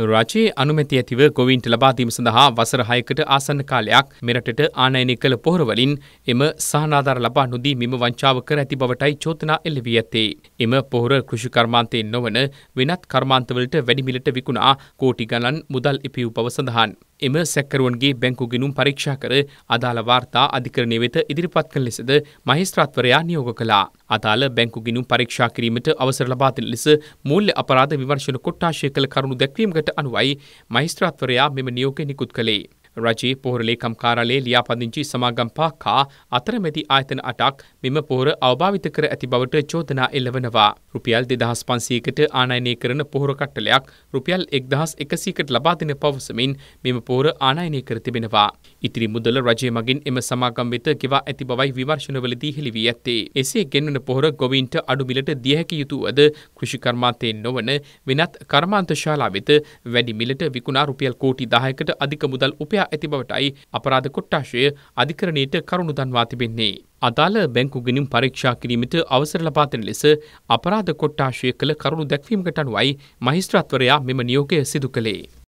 රජයේ අනුමැතිය ඇතිව ගොවින්ට ලබාදීම සඳහා වසර 6කට ආසන්න කාලයක් මෙරටට ආනයනය කළ පොහොරවලින් එම සහනාධාර ලබා නොදී මෙම වංචාව කර ඇති බවටයි චෝදනා එල්ල වී ඇත්තේ. එම පොහොර කෘෂි කර්මාන්තයෙන් නොවන වෙනත් කර්මාන්තවලට වැඩි මිලට විකුණා කෝටි ගණන් මුදල් ඉපියු බව සඳහන්. එම සැකරුවන්ගේ බැංකු ගිණුම් පරීක්ෂා කර අදාළ වාර්තා අධිකරණය වෙත ඉදිරිපත් කළ ලෙසද මහේස්ත්‍රාත්වරයා නියෝග කළා. අදාළ බැංකු ගිණුම් පරීක්ෂා කිරීමට අවසර ලබා දෙන ලෙස මූල්‍ය අපරාධ විමර්ශන කොට්ටාශය කළ කරුණු දැක්වීමකට අනුවයි මහේස්ත්‍රාත්වරයා මෙම නියෝගය නිකුත් කළේ. රජයේ පොහොර ලේකම් කාර්යාලයේ ලියාපදිංචි සමාගම් පහක අතරමැදි ආයතන 8ක් මෙම පොහොර අවභාවිත කර ඇති බවට චෝදනා එල්ලවනවා. රුපියල් 2500කට ආනයනය කරන පොහොර කට්ටලයක් රුපියල් 1100කට ලබා දෙන පවසමින් මෙම පොහොර ආනයනය කර තිබෙනවා. ඉතිරි මුදල රජය මගින් එම සමාගම් වෙත ගෙවා ඇති බවයි විමර්ශනවලදී හෙළි වී ඇත්තේ. එසේ ගෙන්වන පොහොර ගොවීන්ට අඩු මිලට දිය හැකි යුතුවද කෘෂි කර්මාන්තයෙන් නොවන වෙනත් කර්මාන්ත ශාලා වෙත වැඩි මිලට විකුණා රුපියල් කෝටි 10කට අධික මුදල් උපයා කියා ඇති බවටයි අපරාධ කොට්ටාශය අධිකරණයට කරුණු දන්වා තිබෙන්නේ. අදාළ බැංකු ගිණුම් පරීක්ෂා කිරීමට අවසර ලබා දෙන ලෙස අපරාධ කොට්ටාශය කළ කරුණු දැක්වීමකට අනුවයි මහිස්ත්‍රාත්වරයා මෙම නියෝගය සිදු කළේ.